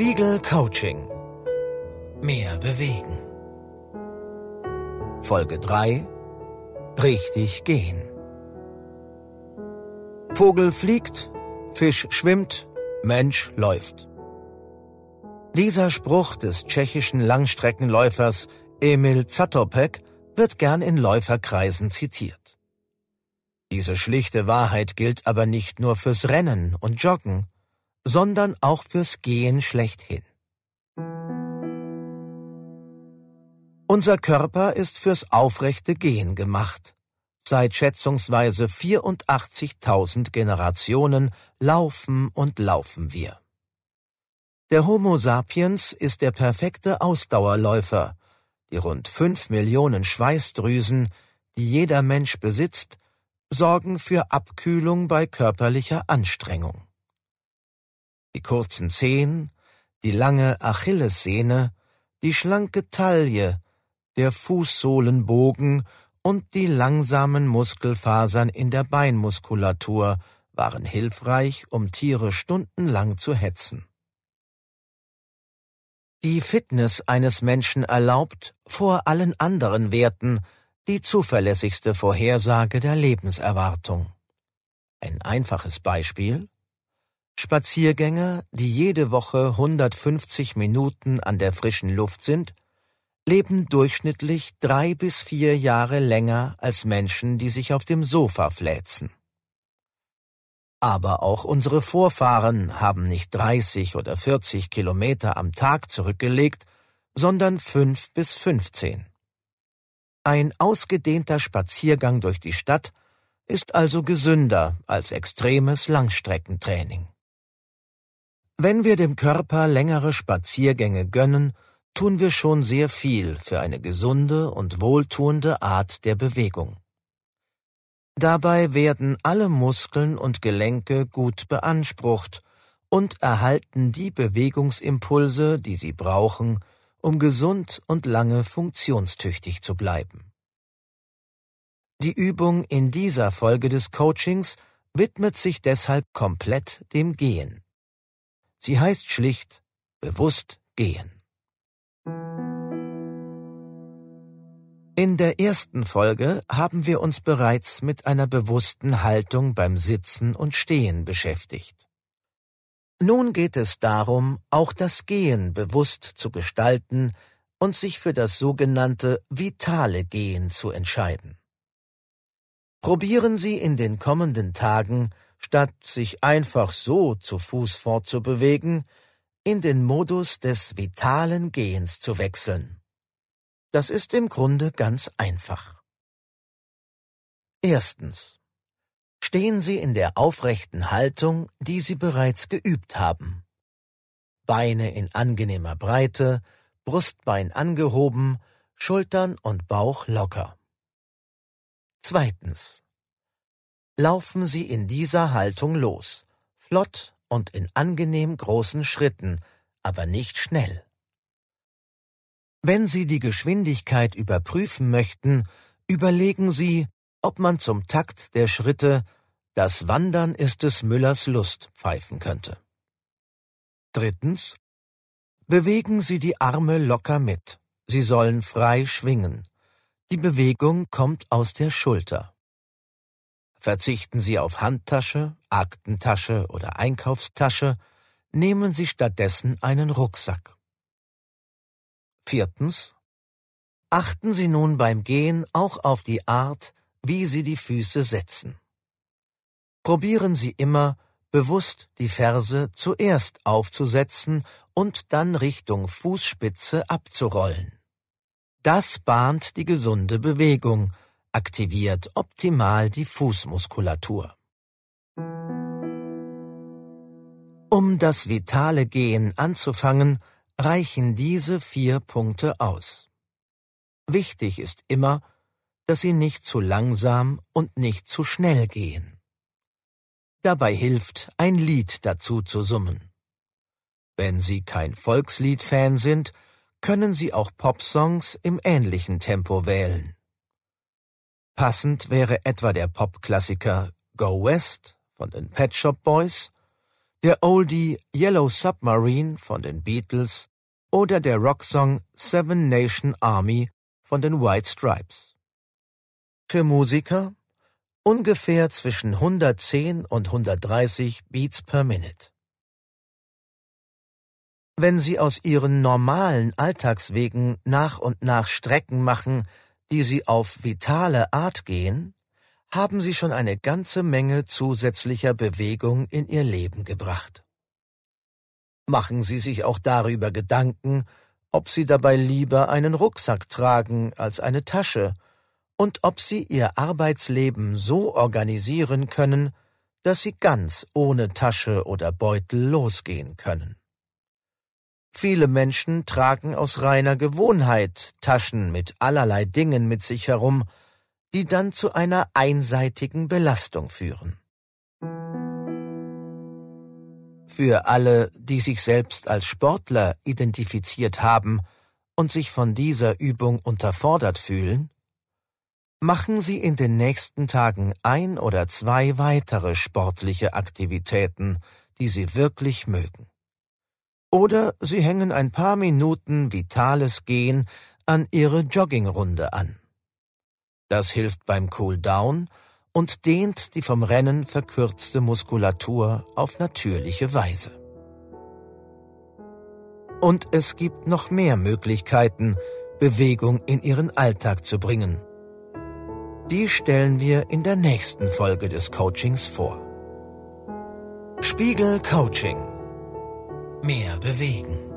Spiegel Coaching. Mehr bewegen. Folge 3. Richtig gehen. Vogel fliegt, Fisch schwimmt, Mensch läuft. Dieser Spruch des tschechischen Langstreckenläufers Emil Zatopek wird gern in Läuferkreisen zitiert. Diese schlichte Wahrheit gilt aber nicht nur fürs Rennen und Joggen, sondern auch fürs Gehen schlechthin. Unser Körper ist fürs aufrechte Gehen gemacht. Seit schätzungsweise 84.000 Generationen laufen und laufen wir. Der Homo sapiens ist der perfekte Ausdauerläufer. Die rund fünf Millionen Schweißdrüsen, die jeder Mensch besitzt, sorgen für Abkühlung bei körperlicher Anstrengung die kurzen Zehen, die lange Achillessehne, die schlanke Taille, der Fußsohlenbogen und die langsamen Muskelfasern in der Beinmuskulatur waren hilfreich, um Tiere stundenlang zu hetzen. Die Fitness eines Menschen erlaubt, vor allen anderen Werten, die zuverlässigste Vorhersage der Lebenserwartung. Ein einfaches Beispiel Spaziergänger, die jede Woche 150 Minuten an der frischen Luft sind, leben durchschnittlich drei bis vier Jahre länger als Menschen, die sich auf dem Sofa fläzen. Aber auch unsere Vorfahren haben nicht 30 oder 40 Kilometer am Tag zurückgelegt, sondern fünf bis 15. Ein ausgedehnter Spaziergang durch die Stadt ist also gesünder als extremes Langstreckentraining. Wenn wir dem Körper längere Spaziergänge gönnen, tun wir schon sehr viel für eine gesunde und wohltuende Art der Bewegung. Dabei werden alle Muskeln und Gelenke gut beansprucht und erhalten die Bewegungsimpulse, die sie brauchen, um gesund und lange funktionstüchtig zu bleiben. Die Übung in dieser Folge des Coachings widmet sich deshalb komplett dem Gehen. Sie heißt schlicht bewusst gehen. In der ersten Folge haben wir uns bereits mit einer bewussten Haltung beim Sitzen und Stehen beschäftigt. Nun geht es darum, auch das Gehen bewusst zu gestalten und sich für das sogenannte vitale Gehen zu entscheiden. Probieren Sie in den kommenden Tagen statt sich einfach so zu Fuß fortzubewegen, in den Modus des vitalen Gehens zu wechseln. Das ist im Grunde ganz einfach. Erstens. Stehen Sie in der aufrechten Haltung, die Sie bereits geübt haben. Beine in angenehmer Breite, Brustbein angehoben, Schultern und Bauch locker. Zweitens laufen sie in dieser Haltung los, flott und in angenehm großen Schritten, aber nicht schnell. Wenn Sie die Geschwindigkeit überprüfen möchten, überlegen Sie, ob man zum Takt der Schritte Das Wandern ist des Müllers Lust pfeifen könnte. Drittens. Bewegen Sie die Arme locker mit. Sie sollen frei schwingen. Die Bewegung kommt aus der Schulter. Verzichten Sie auf Handtasche, Aktentasche oder Einkaufstasche, nehmen Sie stattdessen einen Rucksack. Viertens. Achten Sie nun beim Gehen auch auf die Art, wie Sie die Füße setzen. Probieren Sie immer, bewusst die Ferse zuerst aufzusetzen und dann Richtung Fußspitze abzurollen. Das bahnt die gesunde Bewegung, aktiviert optimal die Fußmuskulatur. Um das vitale Gehen anzufangen, reichen diese vier Punkte aus. Wichtig ist immer, dass sie nicht zu langsam und nicht zu schnell gehen. Dabei hilft, ein Lied dazu zu summen. Wenn Sie kein Volkslied-Fan sind, können Sie auch Popsongs im ähnlichen Tempo wählen. Passend wäre etwa der Popklassiker Go West von den Pet Shop Boys, der Oldie Yellow Submarine von den Beatles oder der Rocksong Seven Nation Army von den White Stripes. Für Musiker ungefähr zwischen 110 und 130 Beats per Minute. Wenn Sie aus Ihren normalen Alltagswegen nach und nach Strecken machen, die Sie auf vitale Art gehen, haben Sie schon eine ganze Menge zusätzlicher Bewegung in Ihr Leben gebracht. Machen Sie sich auch darüber Gedanken, ob Sie dabei lieber einen Rucksack tragen als eine Tasche und ob Sie Ihr Arbeitsleben so organisieren können, dass Sie ganz ohne Tasche oder Beutel losgehen können. Viele Menschen tragen aus reiner Gewohnheit Taschen mit allerlei Dingen mit sich herum, die dann zu einer einseitigen Belastung führen. Für alle, die sich selbst als Sportler identifiziert haben und sich von dieser Übung unterfordert fühlen, machen Sie in den nächsten Tagen ein oder zwei weitere sportliche Aktivitäten, die Sie wirklich mögen. Oder Sie hängen ein paar Minuten vitales Gehen an Ihre Joggingrunde an. Das hilft beim Cooldown und dehnt die vom Rennen verkürzte Muskulatur auf natürliche Weise. Und es gibt noch mehr Möglichkeiten, Bewegung in Ihren Alltag zu bringen. Die stellen wir in der nächsten Folge des Coachings vor. Spiegel Coaching mehr bewegen.